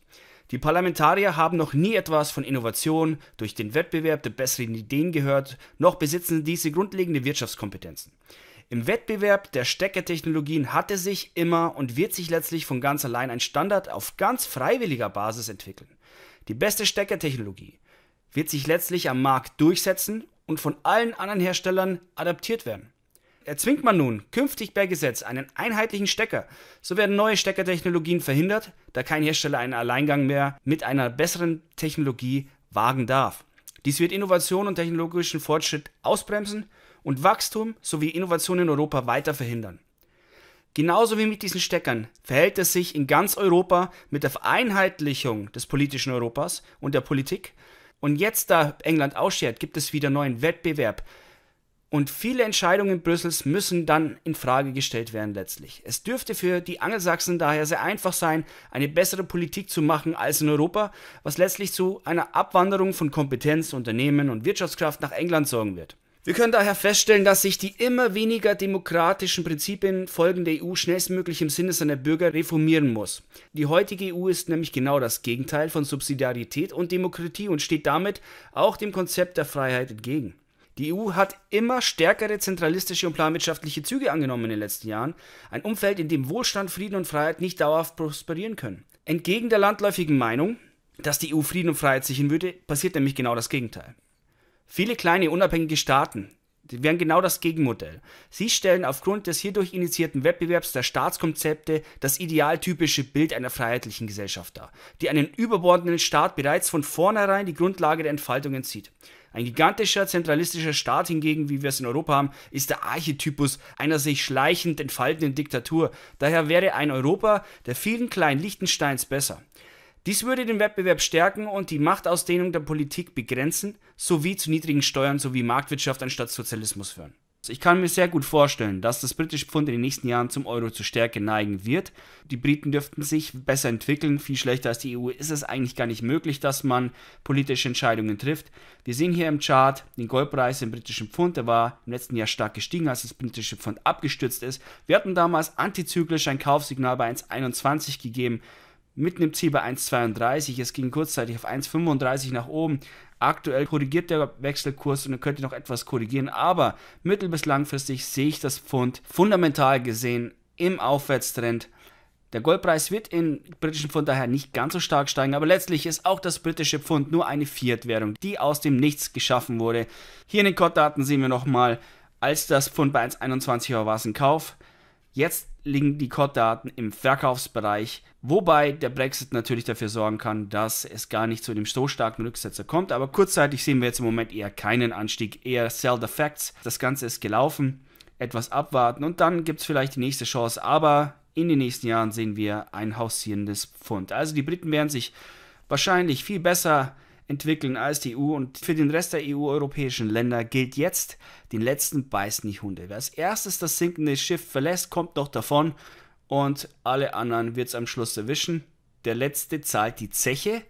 Die Parlamentarier haben noch nie etwas von Innovation durch den Wettbewerb der besseren Ideen gehört, noch besitzen diese grundlegende Wirtschaftskompetenzen. Im Wettbewerb der Steckertechnologien hatte sich immer und wird sich letztlich von ganz allein ein Standard auf ganz freiwilliger Basis entwickeln. Die beste Steckertechnologie wird sich letztlich am Markt durchsetzen und von allen anderen Herstellern adaptiert werden. Erzwingt man nun künftig per Gesetz einen einheitlichen Stecker, so werden neue Steckertechnologien verhindert, da kein Hersteller einen Alleingang mehr mit einer besseren Technologie wagen darf. Dies wird Innovation und technologischen Fortschritt ausbremsen und Wachstum sowie Innovation in Europa weiter verhindern. Genauso wie mit diesen Steckern verhält es sich in ganz Europa mit der Vereinheitlichung des politischen Europas und der Politik. Und jetzt, da England ausschert, gibt es wieder neuen Wettbewerb. Und viele Entscheidungen Brüssels müssen dann in Frage gestellt werden letztlich. Es dürfte für die Angelsachsen daher sehr einfach sein, eine bessere Politik zu machen als in Europa, was letztlich zu einer Abwanderung von Kompetenz, Unternehmen und Wirtschaftskraft nach England sorgen wird. Wir können daher feststellen, dass sich die immer weniger demokratischen Prinzipien folgende EU schnellstmöglich im Sinne seiner Bürger reformieren muss. Die heutige EU ist nämlich genau das Gegenteil von Subsidiarität und Demokratie und steht damit auch dem Konzept der Freiheit entgegen. Die EU hat immer stärkere zentralistische und planwirtschaftliche Züge angenommen in den letzten Jahren, ein Umfeld, in dem Wohlstand, Frieden und Freiheit nicht dauerhaft prosperieren können. Entgegen der landläufigen Meinung, dass die EU Frieden und Freiheit sichern würde, passiert nämlich genau das Gegenteil. Viele kleine unabhängige Staaten wären genau das Gegenmodell. Sie stellen aufgrund des hierdurch initiierten Wettbewerbs der Staatskonzepte das idealtypische Bild einer freiheitlichen Gesellschaft dar, die einen überbordenden Staat bereits von vornherein die Grundlage der Entfaltung entzieht. Ein gigantischer zentralistischer Staat hingegen, wie wir es in Europa haben, ist der Archetypus einer sich schleichend entfaltenden Diktatur. Daher wäre ein Europa der vielen kleinen Lichtensteins besser. Dies würde den Wettbewerb stärken und die Machtausdehnung der Politik begrenzen sowie zu niedrigen Steuern sowie Marktwirtschaft anstatt Sozialismus führen. Also ich kann mir sehr gut vorstellen, dass das britische Pfund in den nächsten Jahren zum Euro zur Stärke neigen wird. Die Briten dürften sich besser entwickeln. Viel schlechter als die EU ist es eigentlich gar nicht möglich, dass man politische Entscheidungen trifft. Wir sehen hier im Chart den Goldpreis im britischen Pfund. Der war im letzten Jahr stark gestiegen, als das britische Pfund abgestürzt ist. Wir hatten damals antizyklisch ein Kaufsignal bei 1,21 gegeben mitten im Ziel bei 1,32. Es ging kurzzeitig auf 1,35 nach oben. Aktuell korrigiert der Wechselkurs und er könnte noch etwas korrigieren, aber mittel- bis langfristig sehe ich das Pfund fundamental gesehen im Aufwärtstrend. Der Goldpreis wird in britischen Pfund daher nicht ganz so stark steigen, aber letztlich ist auch das britische Pfund nur eine Fiat-Währung, die aus dem Nichts geschaffen wurde. Hier in den kod sehen wir nochmal, als das Pfund bei 1,21 war, war es ein Kauf. Jetzt liegen die kod im Verkaufsbereich. Wobei der Brexit natürlich dafür sorgen kann, dass es gar nicht zu dem so starken Rücksetzer kommt. Aber kurzzeitig sehen wir jetzt im Moment eher keinen Anstieg, eher Sell the Facts. Das Ganze ist gelaufen, etwas abwarten und dann gibt es vielleicht die nächste Chance. Aber in den nächsten Jahren sehen wir ein hausierendes Pfund. Also die Briten werden sich wahrscheinlich viel besser entwickeln als die EU und für den Rest der EU-europäischen Länder gilt jetzt den letzten Beiß nicht Hunde. Wer als erstes das sinkende Schiff verlässt, kommt noch davon und alle anderen wird es am Schluss erwischen. Der letzte zahlt die Zeche.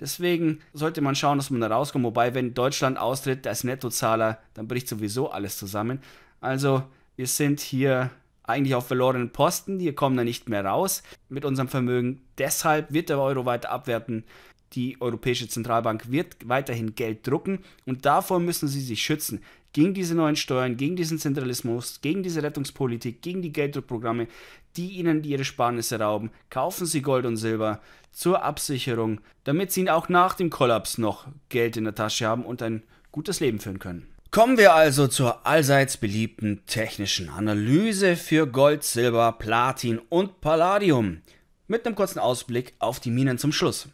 Deswegen sollte man schauen, dass man da rauskommt. Wobei, wenn Deutschland austritt als Nettozahler, dann bricht sowieso alles zusammen. Also, wir sind hier eigentlich auf verlorenen Posten. Wir kommen da nicht mehr raus mit unserem Vermögen. Deshalb wird der Euro weiter abwerten. Die Europäische Zentralbank wird weiterhin Geld drucken und davor müssen sie sich schützen gegen diese neuen Steuern, gegen diesen Zentralismus, gegen diese Rettungspolitik, gegen die Gelddruckprogramme, die ihnen ihre Sparnisse rauben. Kaufen Sie Gold und Silber zur Absicherung, damit Sie auch nach dem Kollaps noch Geld in der Tasche haben und ein gutes Leben führen können. Kommen wir also zur allseits beliebten technischen Analyse für Gold, Silber, Platin und Palladium. Mit einem kurzen Ausblick auf die Minen zum Schluss.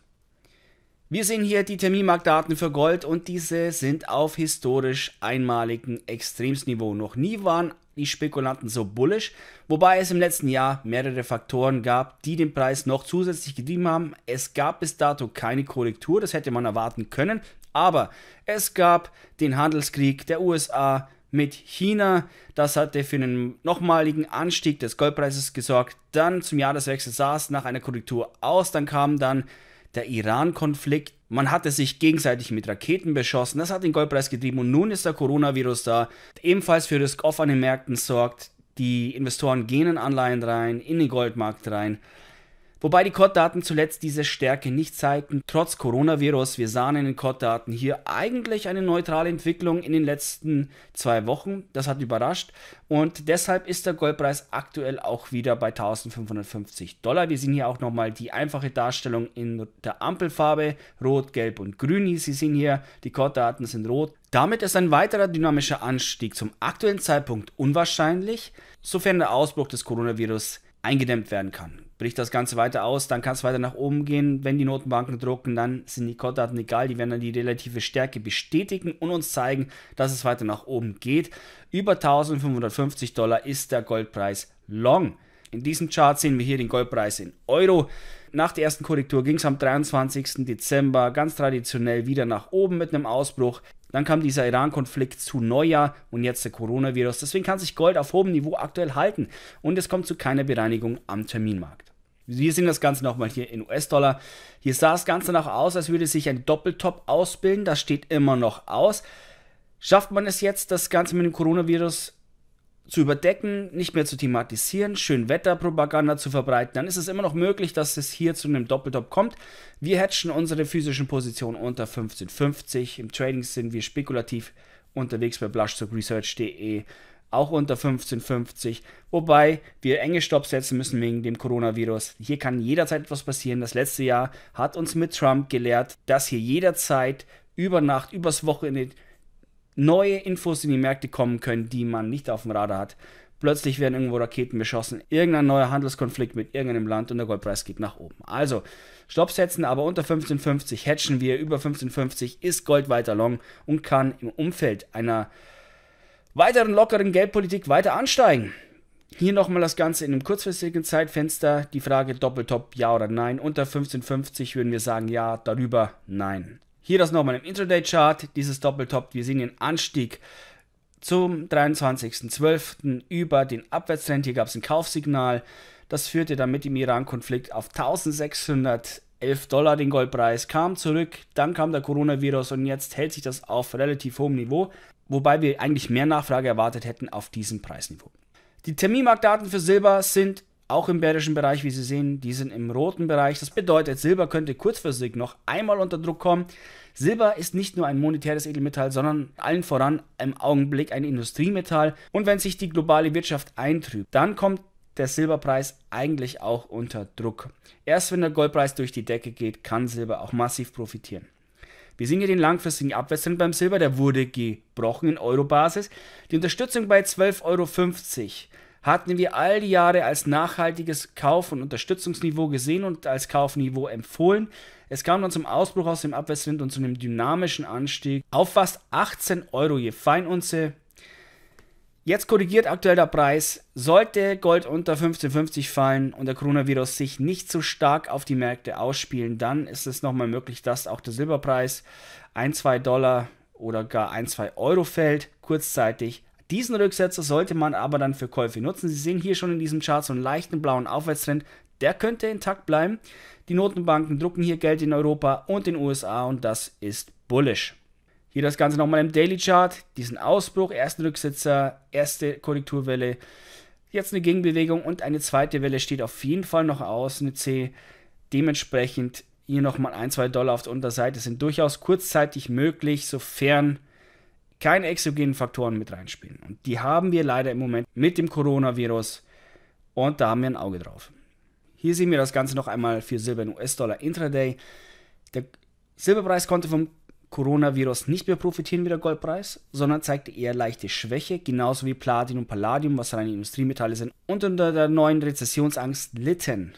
Wir sehen hier die Terminmarktdaten für Gold und diese sind auf historisch einmaligen Extremsniveau. Noch nie waren die Spekulanten so bullisch, wobei es im letzten Jahr mehrere Faktoren gab, die den Preis noch zusätzlich getrieben haben. Es gab bis dato keine Korrektur, das hätte man erwarten können, aber es gab den Handelskrieg der USA mit China. Das hatte für einen nochmaligen Anstieg des Goldpreises gesorgt. Dann zum Jahreswechsel sah es nach einer Korrektur aus. Dann kam dann der Iran-Konflikt. Man hatte sich gegenseitig mit Raketen beschossen, das hat den Goldpreis getrieben und nun ist der Coronavirus da, ebenfalls für Risk-Off an den Märkten sorgt. Die Investoren gehen in Anleihen rein, in den Goldmarkt rein. Wobei die cod zuletzt diese Stärke nicht zeigten. Trotz Coronavirus, wir sahen in den cod hier eigentlich eine neutrale Entwicklung in den letzten zwei Wochen. Das hat überrascht. Und deshalb ist der Goldpreis aktuell auch wieder bei 1550 Dollar. Wir sehen hier auch nochmal die einfache Darstellung in der Ampelfarbe. Rot, Gelb und Grün. Sie sehen hier, die cod sind rot. Damit ist ein weiterer dynamischer Anstieg zum aktuellen Zeitpunkt unwahrscheinlich, sofern der Ausbruch des Coronavirus eingedämmt werden kann bricht das Ganze weiter aus, dann kann es weiter nach oben gehen. Wenn die Notenbanken drucken, dann sind die core egal, die werden dann die relative Stärke bestätigen und uns zeigen, dass es weiter nach oben geht. Über 1550 Dollar ist der Goldpreis long. In diesem Chart sehen wir hier den Goldpreis in Euro. Nach der ersten Korrektur ging es am 23. Dezember ganz traditionell wieder nach oben mit einem Ausbruch. Dann kam dieser Iran-Konflikt zu Neujahr und jetzt der Coronavirus. Deswegen kann sich Gold auf hohem Niveau aktuell halten und es kommt zu keiner Bereinigung am Terminmarkt. Wir sehen das Ganze nochmal hier in US-Dollar. Hier sah das Ganze noch aus, als würde sich ein Doppeltop ausbilden. Das steht immer noch aus. Schafft man es jetzt, das Ganze mit dem Coronavirus zu überdecken, nicht mehr zu thematisieren, schön Wetterpropaganda zu verbreiten, dann ist es immer noch möglich, dass es hier zu einem Doppeltop kommt. Wir hatchen unsere physischen Positionen unter 15,50. Im Trading sind wir spekulativ unterwegs bei blushtalkresearch.de auch unter 15,50. Wobei wir enge Stops setzen müssen wegen dem Coronavirus. Hier kann jederzeit etwas passieren. Das letzte Jahr hat uns mit Trump gelehrt, dass hier jederzeit über Nacht, übers Wochenende neue Infos in die Märkte kommen können, die man nicht auf dem Radar hat. Plötzlich werden irgendwo Raketen beschossen, irgendein neuer Handelskonflikt mit irgendeinem Land und der Goldpreis geht nach oben. Also, Stopp setzen, aber unter 15,50 hatchen wir, über 15,50 ist Gold weiter long und kann im Umfeld einer weiteren lockeren Geldpolitik weiter ansteigen. Hier nochmal das Ganze in einem kurzfristigen Zeitfenster. Die Frage Doppeltop, ja oder nein. Unter 15,50 würden wir sagen ja, darüber nein. Hier das nochmal im Intraday-Chart, dieses Doppeltop. Wir sehen den Anstieg zum 23.12. über den Abwärtstrend. Hier gab es ein Kaufsignal. Das führte dann mit dem Iran-Konflikt auf 1611 Dollar den Goldpreis, kam zurück, dann kam der Coronavirus und jetzt hält sich das auf relativ hohem Niveau wobei wir eigentlich mehr Nachfrage erwartet hätten auf diesem Preisniveau. Die Terminmarktdaten für Silber sind auch im bärischen Bereich, wie Sie sehen, die sind im roten Bereich. Das bedeutet, Silber könnte kurzfristig noch einmal unter Druck kommen. Silber ist nicht nur ein monetäres Edelmetall, sondern allen voran im Augenblick ein Industriemetall. Und wenn sich die globale Wirtschaft eintrübt, dann kommt der Silberpreis eigentlich auch unter Druck. Erst wenn der Goldpreis durch die Decke geht, kann Silber auch massiv profitieren. Wir sehen hier den langfristigen Abwärtstrend beim Silber, der wurde gebrochen in Eurobasis. Die Unterstützung bei 12,50 Euro hatten wir all die Jahre als nachhaltiges Kauf- und Unterstützungsniveau gesehen und als Kaufniveau empfohlen. Es kam dann zum Ausbruch aus dem Abwärtstrend und zu einem dynamischen Anstieg auf fast 18 Euro je Feinunze. Jetzt korrigiert aktuell der Preis. Sollte Gold unter 15,50 fallen und der Coronavirus sich nicht so stark auf die Märkte ausspielen, dann ist es nochmal möglich, dass auch der Silberpreis 1, 2 Dollar oder gar 1, 2 Euro fällt, kurzzeitig. Diesen Rücksetzer sollte man aber dann für Käufe nutzen. Sie sehen hier schon in diesem Chart so einen leichten blauen Aufwärtstrend. Der könnte intakt bleiben. Die Notenbanken drucken hier Geld in Europa und den USA und das ist bullish. Hier das Ganze nochmal im Daily Chart. Diesen Ausbruch, ersten Rücksitzer, erste Korrekturwelle. Jetzt eine Gegenbewegung und eine zweite Welle steht auf jeden Fall noch aus, eine C. Dementsprechend hier nochmal ein, zwei Dollar auf der Unterseite sind durchaus kurzzeitig möglich, sofern keine exogenen Faktoren mit reinspielen. Und die haben wir leider im Moment mit dem Coronavirus und da haben wir ein Auge drauf. Hier sehen wir das Ganze noch einmal für Silber in US-Dollar Intraday. Der Silberpreis konnte vom Coronavirus nicht mehr profitieren wie der Goldpreis, sondern zeigte eher leichte Schwäche, genauso wie Platin und Palladium, was reine Industriemetalle sind, und unter der neuen Rezessionsangst litten.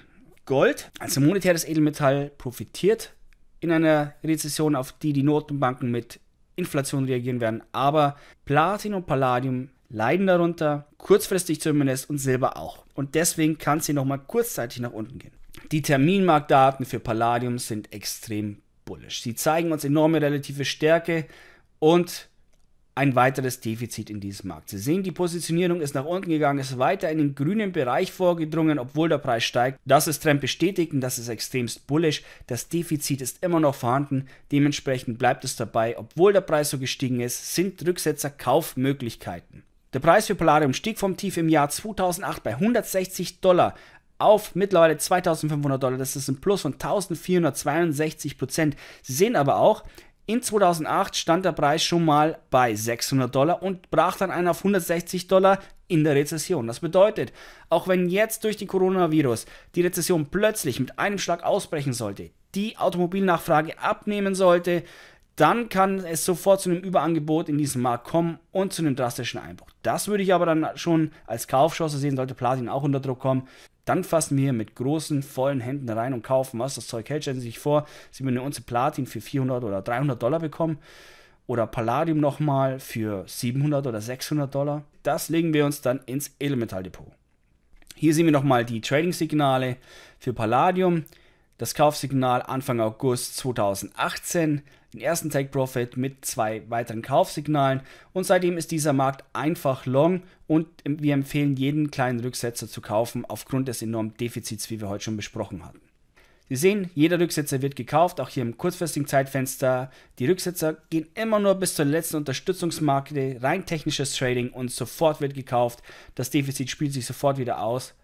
Gold als monetäres Edelmetall profitiert in einer Rezession, auf die die Notenbanken mit Inflation reagieren werden, aber Platin und Palladium leiden darunter, kurzfristig zumindest und Silber auch. Und deswegen kann es hier nochmal kurzzeitig nach unten gehen. Die Terminmarktdaten für Palladium sind extrem bullish. Sie zeigen uns enorme relative Stärke und ein weiteres Defizit in diesem Markt. Sie sehen, die Positionierung ist nach unten gegangen, ist weiter in den grünen Bereich vorgedrungen, obwohl der Preis steigt. Das ist Trend bestätigen, das ist extremst bullish. Das Defizit ist immer noch vorhanden. Dementsprechend bleibt es dabei, obwohl der Preis so gestiegen ist, sind Rücksetzer Kaufmöglichkeiten. Der Preis für Polarium stieg vom Tief im Jahr 2008 bei 160 Dollar auf mittlerweile 2500 Dollar. Das ist ein Plus von 1462 Prozent. Sie sehen aber auch, in 2008 stand der Preis schon mal bei 600 Dollar und brach dann ein auf 160 Dollar in der Rezession. Das bedeutet, auch wenn jetzt durch die Coronavirus die Rezession plötzlich mit einem Schlag ausbrechen sollte, die Automobilnachfrage abnehmen sollte, dann kann es sofort zu einem Überangebot in diesem Markt kommen und zu einem drastischen Einbruch. Das würde ich aber dann schon als Kaufchance sehen, sollte Platin auch unter Druck kommen dann fassen wir mit großen, vollen Händen rein und kaufen was. Das Zeug hält, stellen Sie sich vor, Sie würden eine Unze Platin für 400 oder 300 Dollar bekommen oder Palladium nochmal für 700 oder 600 Dollar. Das legen wir uns dann ins Edelmetalldepot. Hier sehen wir nochmal die Trading-Signale für Palladium. Das Kaufsignal Anfang August 2018 den ersten Take Profit mit zwei weiteren Kaufsignalen und seitdem ist dieser Markt einfach long und wir empfehlen jeden kleinen Rücksetzer zu kaufen aufgrund des enormen Defizits, wie wir heute schon besprochen hatten. Sie sehen, jeder Rücksetzer wird gekauft, auch hier im kurzfristigen Zeitfenster. Die Rücksetzer gehen immer nur bis zur letzten Unterstützungsmarke, rein technisches Trading und sofort wird gekauft. Das Defizit spielt sich sofort wieder aus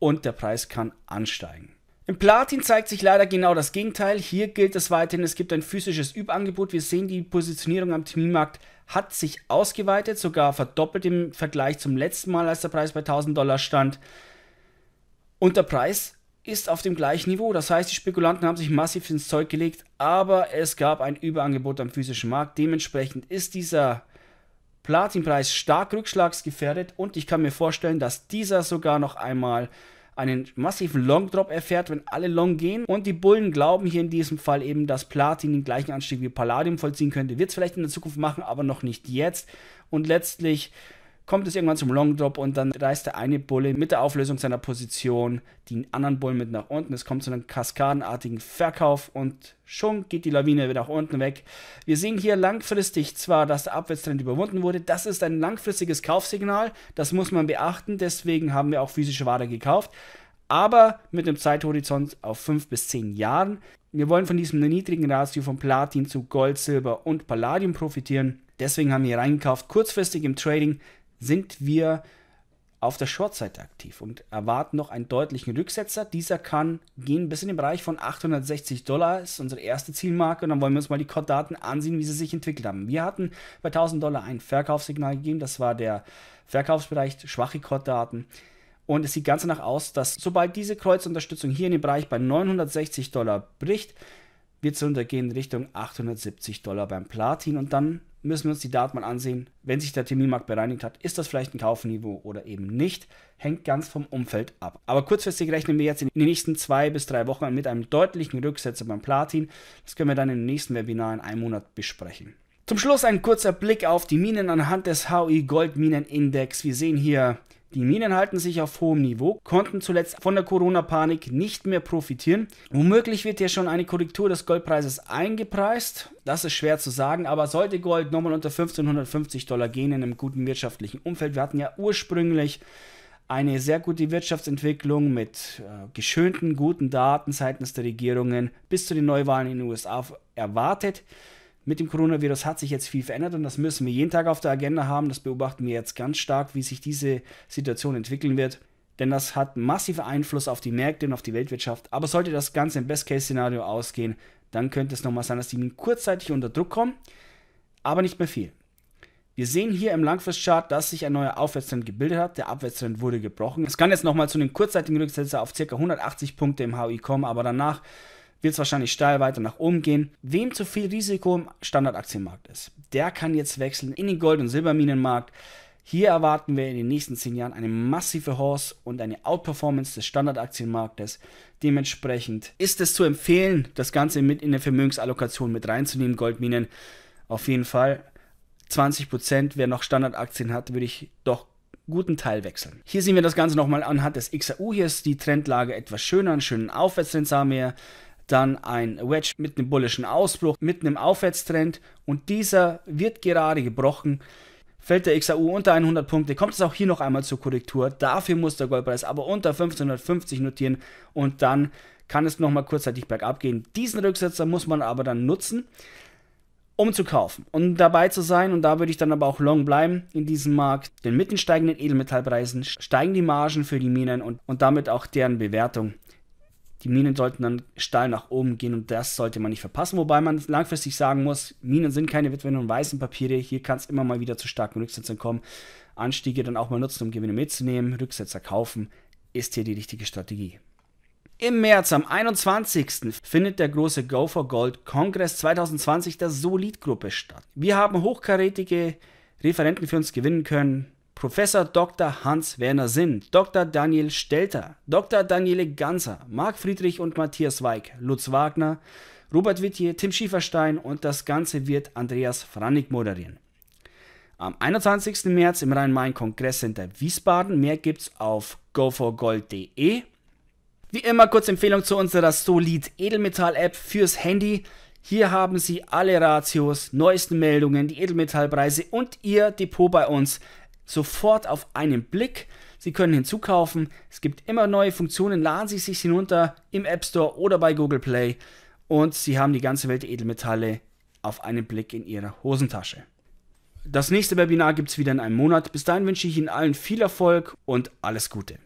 und der Preis kann ansteigen. Im Platin zeigt sich leider genau das Gegenteil. Hier gilt es weiterhin, es gibt ein physisches Übangebot. Wir sehen, die Positionierung am Terminmarkt hat sich ausgeweitet, sogar verdoppelt im Vergleich zum letzten Mal, als der Preis bei 1000 Dollar stand. Und der Preis ist auf dem gleichen Niveau. Das heißt, die Spekulanten haben sich massiv ins Zeug gelegt, aber es gab ein Überangebot am physischen Markt. Dementsprechend ist dieser Platinpreis stark rückschlagsgefährdet und ich kann mir vorstellen, dass dieser sogar noch einmal einen massiven Long Drop erfährt, wenn alle Long gehen. Und die Bullen glauben hier in diesem Fall eben, dass Platin den gleichen Anstieg wie Palladium vollziehen könnte. Wird es vielleicht in der Zukunft machen, aber noch nicht jetzt. Und letztlich kommt es irgendwann zum Long Drop und dann reißt der eine Bulle mit der Auflösung seiner Position den anderen Bullen mit nach unten. Es kommt zu einem kaskadenartigen Verkauf und schon geht die Lawine wieder nach unten weg. Wir sehen hier langfristig zwar, dass der Abwärtstrend überwunden wurde. Das ist ein langfristiges Kaufsignal. Das muss man beachten. Deswegen haben wir auch physische Ware gekauft. Aber mit einem Zeithorizont auf 5 bis 10 Jahren. Wir wollen von diesem niedrigen Ratio von Platin zu Gold, Silber und Palladium profitieren. Deswegen haben wir reingekauft, kurzfristig im Trading sind wir auf der Shortseite aktiv und erwarten noch einen deutlichen Rücksetzer. Dieser kann gehen bis in den Bereich von 860 Dollar, ist unsere erste Zielmarke. Und dann wollen wir uns mal die core ansehen, wie sie sich entwickelt haben. Wir hatten bei 1000 Dollar ein Verkaufssignal gegeben, das war der Verkaufsbereich, schwache core Und es sieht ganz danach aus, dass sobald diese Kreuzunterstützung hier in den Bereich bei 960 Dollar bricht, wird es runtergehen Richtung 870 Dollar beim Platin und dann müssen wir uns die Daten mal ansehen. Wenn sich der Terminmarkt bereinigt hat, ist das vielleicht ein Kaufniveau oder eben nicht. Hängt ganz vom Umfeld ab. Aber kurzfristig rechnen wir jetzt in den nächsten zwei bis drei Wochen mit einem deutlichen Rücksetzer beim Platin. Das können wir dann im nächsten Webinar in einem Monat besprechen. Zum Schluss ein kurzer Blick auf die Minen anhand des HI Goldminenindex. Wir sehen hier die Minen halten sich auf hohem Niveau, konnten zuletzt von der Corona-Panik nicht mehr profitieren. Womöglich wird hier schon eine Korrektur des Goldpreises eingepreist. Das ist schwer zu sagen, aber sollte Gold nochmal unter 1550 Dollar gehen in einem guten wirtschaftlichen Umfeld. Wir hatten ja ursprünglich eine sehr gute Wirtschaftsentwicklung mit äh, geschönten guten Daten seitens der Regierungen bis zu den Neuwahlen in den USA erwartet mit dem Coronavirus hat sich jetzt viel verändert und das müssen wir jeden Tag auf der Agenda haben. Das beobachten wir jetzt ganz stark, wie sich diese Situation entwickeln wird. Denn das hat massiven Einfluss auf die Märkte und auf die Weltwirtschaft. Aber sollte das Ganze im Best-Case-Szenario ausgehen, dann könnte es nochmal sein, dass die kurzzeitig unter Druck kommen, aber nicht mehr viel. Wir sehen hier im Langfristchart, dass sich ein neuer Aufwärtstrend gebildet hat. Der Abwärtstrend wurde gebrochen. Es kann jetzt nochmal zu einem kurzzeitigen Rücksetzer auf ca. 180 Punkte im HI kommen, aber danach wird es wahrscheinlich steil weiter nach oben gehen. Wem zu viel Risiko im Standardaktienmarkt ist, der kann jetzt wechseln in den Gold- und Silberminenmarkt. Hier erwarten wir in den nächsten zehn Jahren eine massive Horse und eine Outperformance des Standardaktienmarktes. Dementsprechend ist es zu empfehlen, das Ganze mit in der Vermögensallokation mit reinzunehmen, Goldminen. Auf jeden Fall 20%, wer noch Standardaktien hat, würde ich doch guten Teil wechseln. Hier sehen wir das Ganze nochmal anhand des XAU. Hier ist die Trendlage etwas schöner, einen schönen Aufwärtstrend haben wir dann ein Wedge mit einem bullischen Ausbruch, mit einem Aufwärtstrend und dieser wird gerade gebrochen. Fällt der XAU unter 100 Punkte, kommt es auch hier noch einmal zur Korrektur. Dafür muss der Goldpreis aber unter 1550 notieren und dann kann es nochmal kurzzeitig bergab gehen. Diesen Rücksetzer muss man aber dann nutzen, um zu kaufen und um dabei zu sein. Und da würde ich dann aber auch long bleiben in diesem Markt. Denn mit den steigenden Edelmetallpreisen steigen die Margen für die Minen und, und damit auch deren Bewertung. Die Minen sollten dann steil nach oben gehen und das sollte man nicht verpassen. Wobei man langfristig sagen muss, Minen sind keine Witwen und weißen Papiere. Hier kann es immer mal wieder zu starken Rücksetzern kommen. Anstiege dann auch mal nutzen, um Gewinne mitzunehmen. Rücksetzer kaufen ist hier die richtige Strategie. Im März am 21. findet der große Go for Gold Kongress 2020 der Solid-Gruppe statt. Wir haben hochkarätige Referenten für uns gewinnen können. Professor Dr. Hans-Werner Sinn, Dr. Daniel Stelter, Dr. Daniele Ganzer, Marc Friedrich und Matthias Weig, Lutz Wagner, Robert Wittier, Tim Schieferstein und das Ganze wird Andreas Frannig moderieren. Am 21. März im Rhein-Main-Kongresscenter Wiesbaden. Mehr gibt's auf goforgold.de. Wie immer kurz Empfehlung zu unserer Solid Edelmetall-App fürs Handy. Hier haben Sie alle Ratios, neuesten Meldungen, die Edelmetallpreise und Ihr Depot bei uns sofort auf einen Blick. Sie können hinzukaufen. Es gibt immer neue Funktionen. Laden Sie sich hinunter im App Store oder bei Google Play. Und Sie haben die ganze Welt Edelmetalle auf einen Blick in Ihrer Hosentasche. Das nächste Webinar gibt es wieder in einem Monat. Bis dahin wünsche ich Ihnen allen viel Erfolg und alles Gute.